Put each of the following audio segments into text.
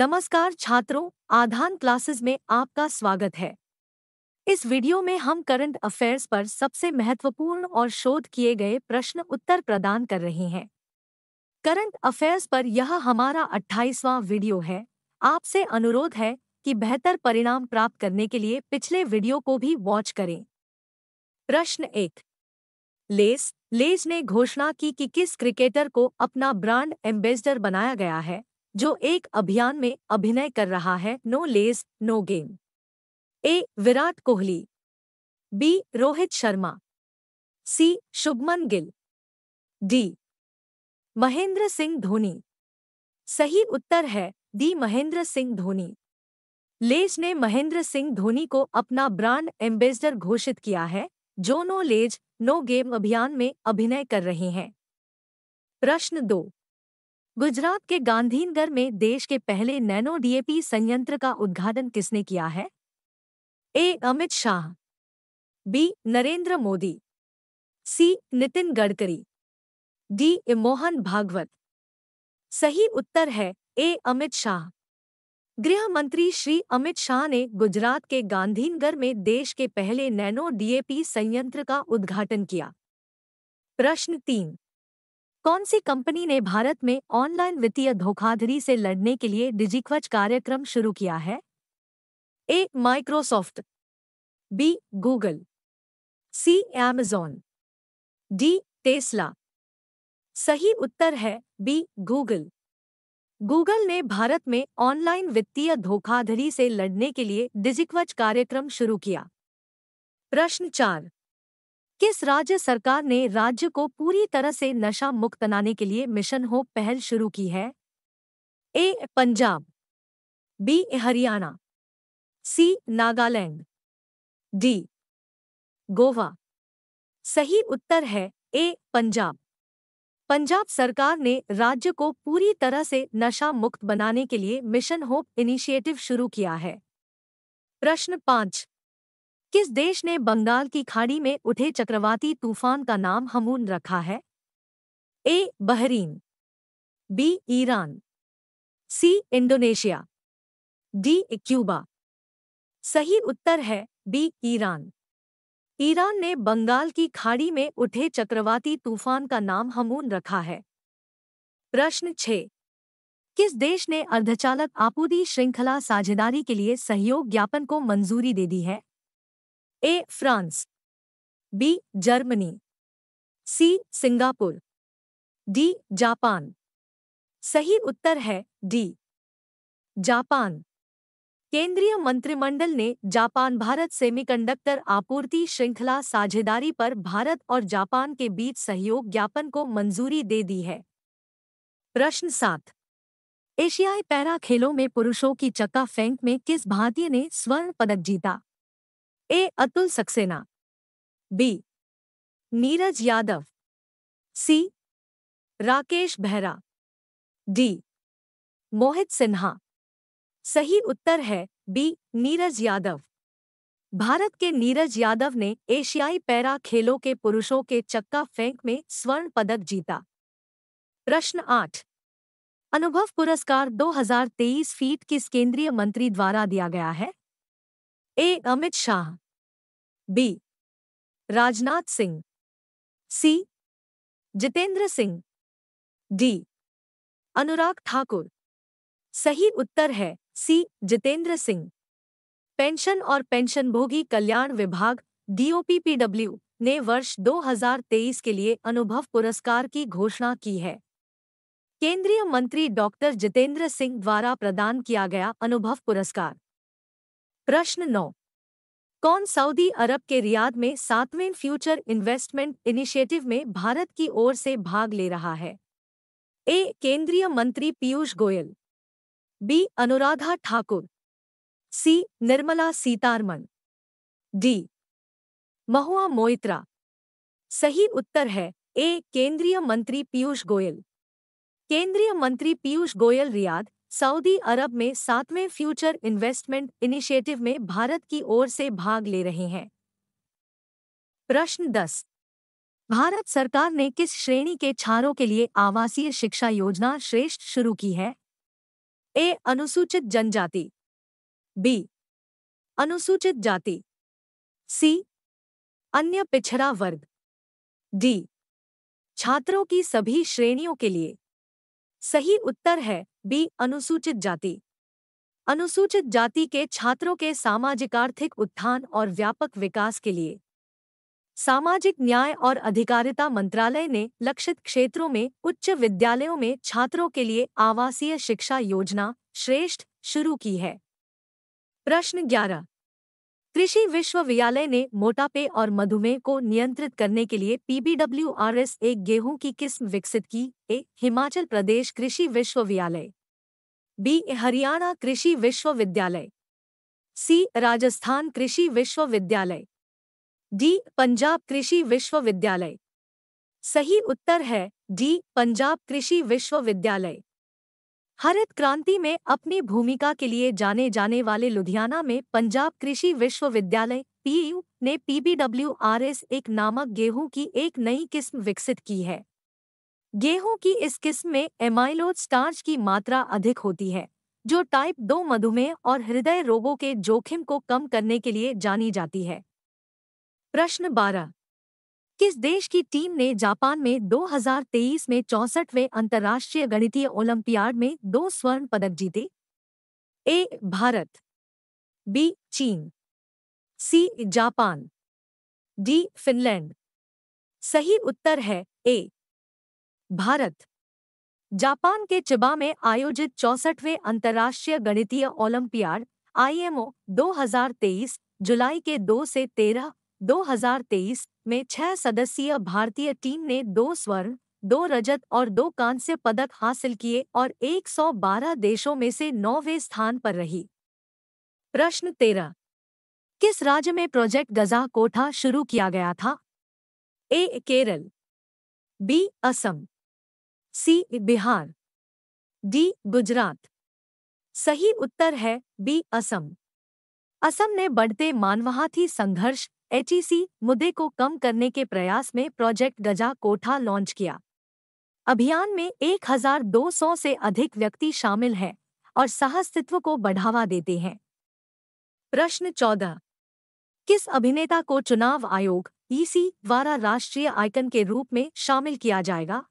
नमस्कार छात्रों आधान क्लासेस में आपका स्वागत है इस वीडियो में हम करंट अफेयर्स पर सबसे महत्वपूर्ण और शोध किए गए प्रश्न उत्तर प्रदान कर रहे हैं करंट अफेयर्स पर यह हमारा 28वां वीडियो है आपसे अनुरोध है कि बेहतर परिणाम प्राप्त करने के लिए पिछले वीडियो को भी वॉच करें प्रश्न एक लेस लेज ने घोषणा की कि किस क्रिकेटर को अपना ब्रांड एम्बेसडर बनाया गया है जो एक अभियान में अभिनय कर रहा है नो लेज no game A Virat Kohli B Rohit Sharma C Shubman Gill D Mahendra Singh Dhoni सही उत्तर है दी महेंद्र सिंह धोनी लेज ने महेंद्र सिंह धोनी को अपना ब्रांड एम्बेसडर घोषित किया है जो नो लेज नो गेम अभियान में अभिनय कर रहे हैं प्रश्न दो गुजरात के गांधीनगर में देश के पहले नैनो डीएपी संयंत्र का उद्घाटन किसने किया है A Amit Shah B Narendra Modi C Nitin Gadkari D Mohan Bhagwat सही उत्तर है ए अमित शाह गृह मंत्री श्री अमित शाह ने गुजरात के गांधीनगर में देश के पहले नैनो डीएपी संयंत्र का उद्घाटन किया प्रश्न तीन कौन सी कंपनी ने भारत में ऑनलाइन वित्तीय धोखाधड़ी से लड़ने के लिए डिजिक्वच कार्यक्रम शुरू किया है A Microsoft B Google C Amazon D Tesla सही उत्तर है बी गूगल गूगल ने भारत में ऑनलाइन वित्तीय धोखाधड़ी से लड़ने के लिए डिजिक्वच कार्यक्रम शुरू किया प्रश्न चार किस राज्य सरकार ने राज्य को पूरी तरह से नशा मुक्त बनाने के लिए मिशन होप पहल शुरू की है A Punjab B Haryana C Nagaland D Goa सही उत्तर है ए पंजाब पंजाब सरकार ने राज्य को पूरी तरह से नशा मुक्त बनाने के लिए मिशन होप इनिशिएटिव शुरू किया है प्रश्न पांच किस देश ने बंगाल की खाड़ी में उठे चक्रवाती तूफान का नाम हमून रखा है A Bahrain B Iran C Indonesia D Cuba सही उत्तर है बी ईरान ईरान ने बंगाल की खाड़ी में उठे चक्रवाती तूफान का नाम हमून रखा है प्रश्न छ किस देश ने अर्धचालक आपूर्ति श्रृंखला साझेदारी के लिए सहयोग ज्ञापन को मंजूरी दे दी है A France B Germany C Singapore D Japan सही उत्तर है डी जापान केंद्रीय मंत्रिमंडल ने जापान भारत सेमीकंडक्टर आपूर्ति श्रृंखला साझेदारी पर भारत और जापान के बीच सहयोग ज्ञापन को मंजूरी दे दी है प्रश्न सात एशियाई पैरा खेलों में पुरुषों की चक्का फेंक में किस भारतीय ने स्वर्ण पदक जीता A Atul Saxena B Neeraj Yadav C Rakesh Behera D Mohit Sinha सही उत्तर है बी नीरज यादव भारत के नीरज यादव ने एशियाई पैरा खेलों के पुरुषों के चक्का फेंक में स्वर्ण पदक जीता प्रश्न आठ अनुभव पुरस्कार 2023 फीट किस केंद्रीय मंत्री द्वारा दिया गया है A Amit Shah B Rajnath Singh C Jitendra Singh D Anurag Thakur सही उत्तर है सी जितेंद्र सिंह पेंशन और पेंशनभोगी कल्याण विभाग डीओपीपीडब्ल्यू ने वर्ष 2023 के लिए अनुभव पुरस्कार की घोषणा की है केंद्रीय मंत्री डॉक्टर जितेंद्र सिंह द्वारा प्रदान किया गया अनुभव पुरस्कार प्रश्न नौ कौन सऊदी अरब के रियाद में सातवें फ्यूचर इन्वेस्टमेंट इनिशिएटिव में भारत की ओर से भाग ले रहा है ए केंद्रीय मंत्री Piyush Goyal B Anuradha Thakur C Nirmala Sitharaman D Mahua Moitra सही उत्तर है ए केंद्रीय मंत्री पीयूष गोयल केंद्रीय मंत्री Piyush Goyal Riyadh Saudi Arabia में सातवें फ्यूचर इन्वेस्टमेंट इनिशिएटिव में भारत की ओर से भाग ले रहे हैं प्रश्न दस भारत सरकार ने किस श्रेणी के छात्रों के लिए आवासीय शिक्षा योजना श्रेष्ठ शुरू की है ए अनुसूचित जनजाति बी अनुसूचित जाति सी अन्य पिछड़ा वर्ग डी छात्रों की सभी श्रेणियों के लिए सही उत्तर है बी अनुसूचित जाति अनुसूचित जाति के छात्रों के सामाजिक आर्थिक उत्थान और व्यापक विकास के लिए सामाजिक न्याय और अधिकारिता मंत्रालय ने लक्षित क्षेत्रों में उच्च विद्यालयों में छात्रों के लिए आवासीय शिक्षा योजना श्रेष्ठ शुरू की है प्रश्न ग्यारह कृषि विश्वविद्यालय ने मोटापे और मधुमेह को नियंत्रित करने के लिए पीबीडब्ल्यू आर एस एक गेहूं की किस्म विकसित की ए हिमाचल प्रदेश कृषि विश्वविद्यालय बी हरियाणा कृषि विश्वविद्यालय सी राजस्थान कृषि विश्वविद्यालय डी पंजाब कृषि विश्वविद्यालय सही उत्तर है डी पंजाब कृषि विश्वविद्यालय हरित क्रांति में अपनी भूमिका के लिए जाने जाने वाले लुधियाना में पंजाब कृषि विश्वविद्यालय पीयू ने पीबीडब्ल्यू एस एक नामक गेहूं की एक नई किस्म विकसित की है गेहूं की इस किस्म में एमाइलोज स्टार्च की मात्रा अधिक होती है जो टाइप दो मधुमेह और हृदय रोगों के जोखिम को कम करने के लिए जानी जाती है प्रश्न बारह किस देश की टीम ने जापान में 2023 में चौसठवें अंतर्राष्ट्रीय गणितीय ओलंपियाड में दो स्वर्ण पदक जीते ए भारत बी चीन सी जापान डी फिनलैंड सही उत्तर है ए भारत जापान के चिबा में आयोजित चौसठवें अंतर्राष्ट्रीय गणितीय ओलंपियाड आईएमओ 2023 जुलाई के 2 से 13 2023 में छह सदस्यीय भारतीय टीम ने दो स्वर्ण दो रजत और दो कांस्य पदक हासिल किए और 112 देशों में से नौवे स्थान पर रही प्रश्न तेरह किस राज्य में प्रोजेक्ट गजा कोठा शुरू किया गया था A Kerala B Assam C Bihar D Gujarat सही उत्तर है बी असम असम ने बढ़ते मानवाहाथी संघर्ष एचईसी मुद्दे को कम करने के प्रयास में प्रोजेक्ट गजा कोठा लॉन्च किया अभियान में 1,200 से अधिक व्यक्ति शामिल हैं और साहसित्व को बढ़ावा देते हैं प्रश्न चौदह किस अभिनेता को चुनाव आयोग ईसी द्वारा राष्ट्रीय आइकन के रूप में शामिल किया जाएगा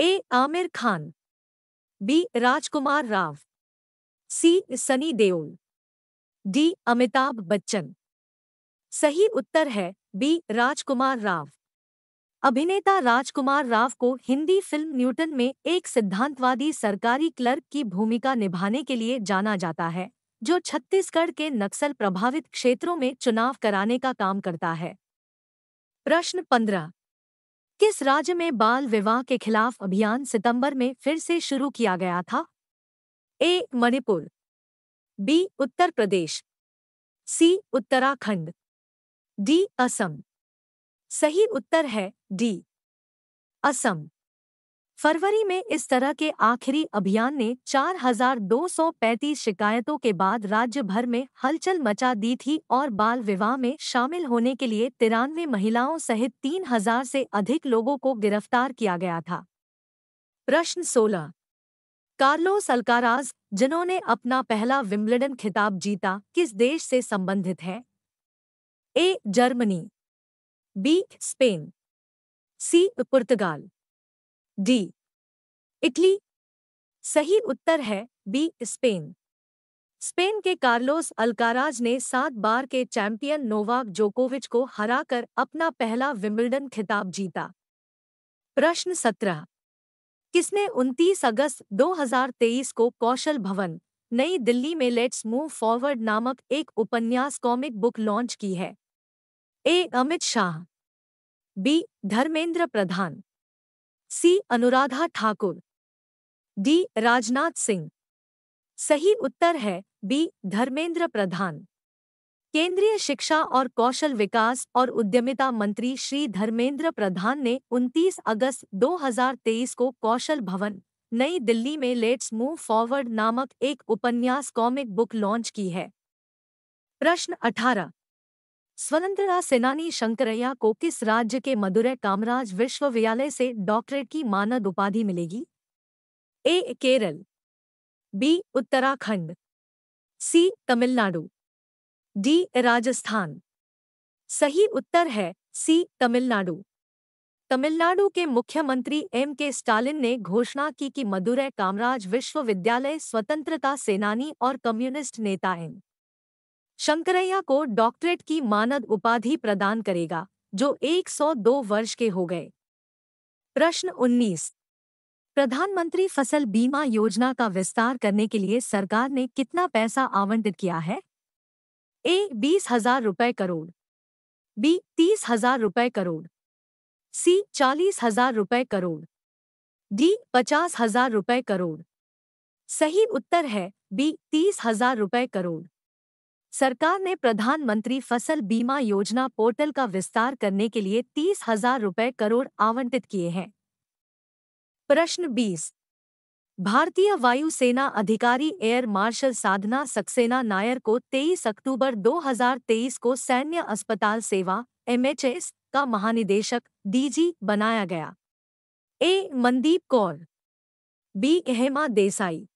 A Aamir Khan B Rajkumar Rao C Sunny Deol D Amitabh Bachchan सही उत्तर है बी राजकुमार राव अभिनेता राजकुमार राव को हिंदी फिल्म न्यूटन में एक सिद्धांतवादी सरकारी क्लर्क की भूमिका निभाने के लिए जाना जाता है जो छत्तीसगढ़ के नक्सल प्रभावित क्षेत्रों में चुनाव कराने का काम करता है प्रश्न पंद्रह किस राज्य में बाल विवाह के खिलाफ अभियान सितंबर में फिर से शुरू किया गया था A Manipur B Uttar Pradesh C Uttarakhand D Assam सही उत्तर है डी असम फरवरी में इस तरह के आखिरी अभियान ने 4,235 शिकायतों के बाद राज्य भर में हलचल मचा दी थी और बाल विवाह में शामिल होने के लिए तिरानवे महिलाओं सहित 3,000 से अधिक लोगों को गिरफ्तार किया गया था प्रश्न 16 कार्लोस अल्काराज जिन्होंने अपना पहला विम्बलडन खिताब जीता किस देश से संबंधित है A Germany B Spain C Portugal D Italy सही उत्तर है बी स्पेन स्पेन के कार्लोस अल्काराज ने सात बार के चैंपियन नोवाक जोकोविच को हराकर अपना पहला विम्बलडन खिताब जीता प्रश्न सत्रह किसने 29 अगस्त 2023 को कौशल भवन नई दिल्ली में लेट्स मूव फॉरवर्ड नामक एक उपन्यास कॉमिक बुक लॉन्च की है A Amit Shah B Dharmendra Pradhan C Anuradha Thakur D Rajnath Singh सही उत्तर है बी धर्मेंद्र प्रधान केंद्रीय शिक्षा और कौशल विकास और उद्यमिता मंत्री श्री धर्मेंद्र प्रधान ने 29 अगस्त 2023 को कौशल भवन नई दिल्ली में लेट्स मूव फॉरवर्ड नामक एक उपन्यास कॉमिक बुक लॉन्च की है प्रश्न अठारह स्वतंत्रता सेनानी शंकरैया को किस राज्य के मदुरै कामराज विश्वविद्यालय से डॉक्टरेट की मानद उपाधि मिलेगी A Kerala B Uttarakhand C Tamil Nadu D Rajasthan सही उत्तर है सी तमिलनाडु तमिलनाडु के मुख्यमंत्री एम के स्टालिन ने घोषणा की कि मदुरै कामराज विश्वविद्यालय स्वतंत्रता सेनानी और कम्युनिस्ट नेता हैं शंकरैया को डॉक्टरेट की मानद उपाधि प्रदान करेगा जो 102 वर्ष के हो गए प्रश्न 19 प्रधानमंत्री फसल बीमा योजना का विस्तार करने के लिए सरकार ने कितना पैसा आवंटित किया है ए बीस हजार रुपये करोड़ बी तीस हजार रुपये करोड़ सी चालीस हजार रुपये करोड़ डी पचास हजार रुपये करोड़ सही उत्तर है बी तीस हजार रुपये करोड़ सरकार ने प्रधानमंत्री फसल बीमा योजना पोर्टल का विस्तार करने के लिए तीस हजार रुपए करोड़ आवंटित किए हैं प्रश्न बीस भारतीय वायुसेना अधिकारी एयर मार्शल साधना सक्सेना नायर को 23 अक्टूबर 2023 को सैन्य अस्पताल सेवा एमएचएस का महानिदेशक डीजी बनाया गया A Mandeep Kaur B Hema Desai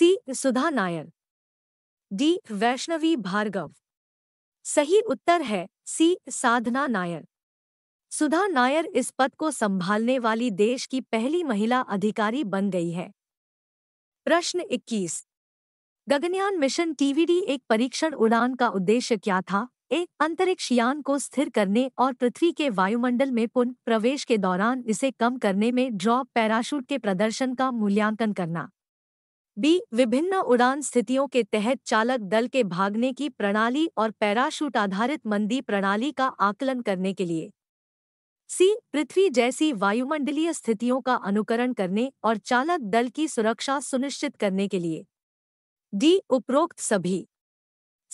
C Sudha Nair D Vaishnavi Bhargava सही उत्तर है सी साधना नायर सुधा नायर इस पद को संभालने वाली देश की पहली महिला अधिकारी बन गई है प्रश्न 21 गगनयान मिशन टीवीडी एक परीक्षण उड़ान का उद्देश्य क्या था एक अंतरिक्ष यान को स्थिर करने और पृथ्वी के वायुमंडल में पुनः प्रवेश के दौरान इसे कम करने में ड्रॉप पैराशूट के प्रदर्शन का मूल्यांकन करना बी विभिन्न उड़ान स्थितियों के तहत चालक दल के भागने की प्रणाली और पैराशूट आधारित मंदी प्रणाली का आकलन करने के लिए सी पृथ्वी जैसी वायुमंडलीय स्थितियों का अनुकरण करने और चालक दल की सुरक्षा सुनिश्चित करने के लिए डी उपरोक्त सभी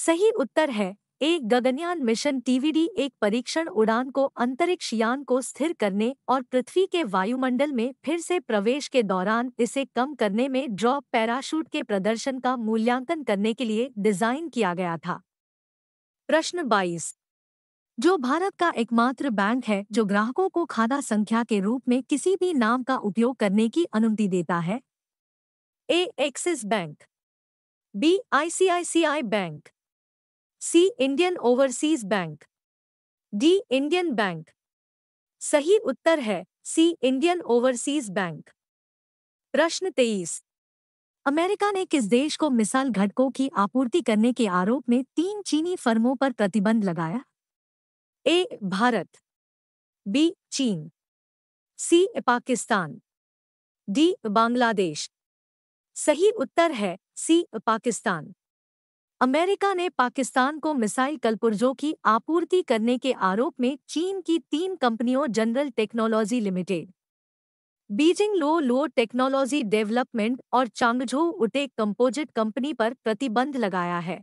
सही उत्तर है एक गगनयान मिशन टीवीडी एक परीक्षण उड़ान को अंतरिक्ष यान को स्थिर करने और पृथ्वी के वायुमंडल में फिर से प्रवेश के दौरान इसे कम करने में ड्रॉप पैराशूट के प्रदर्शन का मूल्यांकन करने के लिए डिजाइन किया गया था प्रश्न 22 जो भारत का एकमात्र बैंक है जो ग्राहकों को खाता संख्या के रूप में किसी भी नाम का उपयोग करने की अनुमति देता है A Axis Bank B ICICI Bank C Indian Overseas Bank D Indian Bank सही उत्तर है सी इंडियन ओवरसीज बैंक प्रश्न तेईस अमेरिका ने किस देश को मिसाइल घटकों की आपूर्ति करने के आरोप में तीन चीनी फर्मों पर प्रतिबंध लगाया ए भारत बी चीन सी पाकिस्तान डी बांग्लादेश सही उत्तर है सी पाकिस्तान अमेरिका ने पाकिस्तान को मिसाइल कलपुर्जों की आपूर्ति करने के आरोप में चीन की तीन कंपनियों जनरल टेक्नोलॉजी लिमिटेड बीजिंग लो लो टेक्नोलॉजी डेवलपमेंट और चांगझो उटे कंपोजिट कंपनी पर प्रतिबंध लगाया है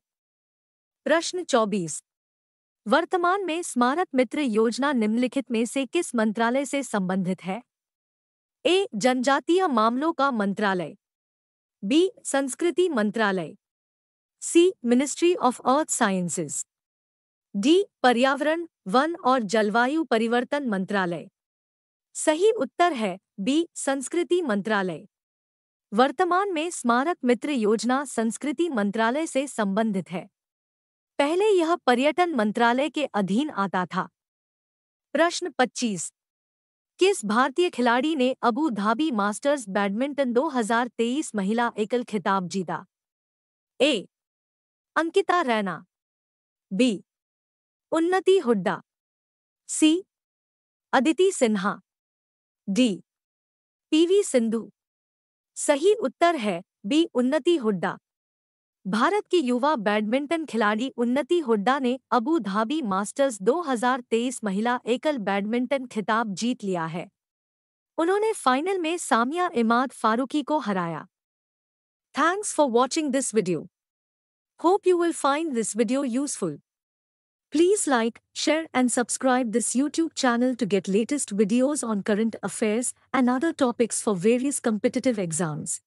प्रश्न 24 वर्तमान में स्मारक मित्र योजना निम्नलिखित में से किस मंत्रालय से संबंधित है ए जनजातीय मामलों का मंत्रालय बी संस्कृति मंत्रालय C ministry of earth Sciences. D पर्यावरण वन और जलवायु परिवर्तन मंत्रालय सही उत्तर है बी संस्कृति मंत्रालय वर्तमान में स्मारक मित्र योजना संस्कृति मंत्रालय से संबंधित है पहले यह पर्यटन मंत्रालय के अधीन आता था प्रश्न 25 किस भारतीय खिलाड़ी ने अबू धाबी मास्टर्स बैडमिंटन 2023 महिला एकल खिताब जीता ए Ankita Raina B Unnati Hooda C Aditi Sinha D P V Sindhu सही उत्तर है बी उन्नति हुड्डा भारत की युवा बैडमिंटन खिलाड़ी उन्नति हुड्डा ने अबू धाबी मास्टर्स 2023 महिला एकल बैडमिंटन खिताब जीत लिया है उन्होंने फाइनल में सामिया इमाद फारूकी को हराया thanks for watching this video Hope you will find this video useful. Please like, share and subscribe this YouTube channel to get latest videos on current affairs and other topics for various competitive exams.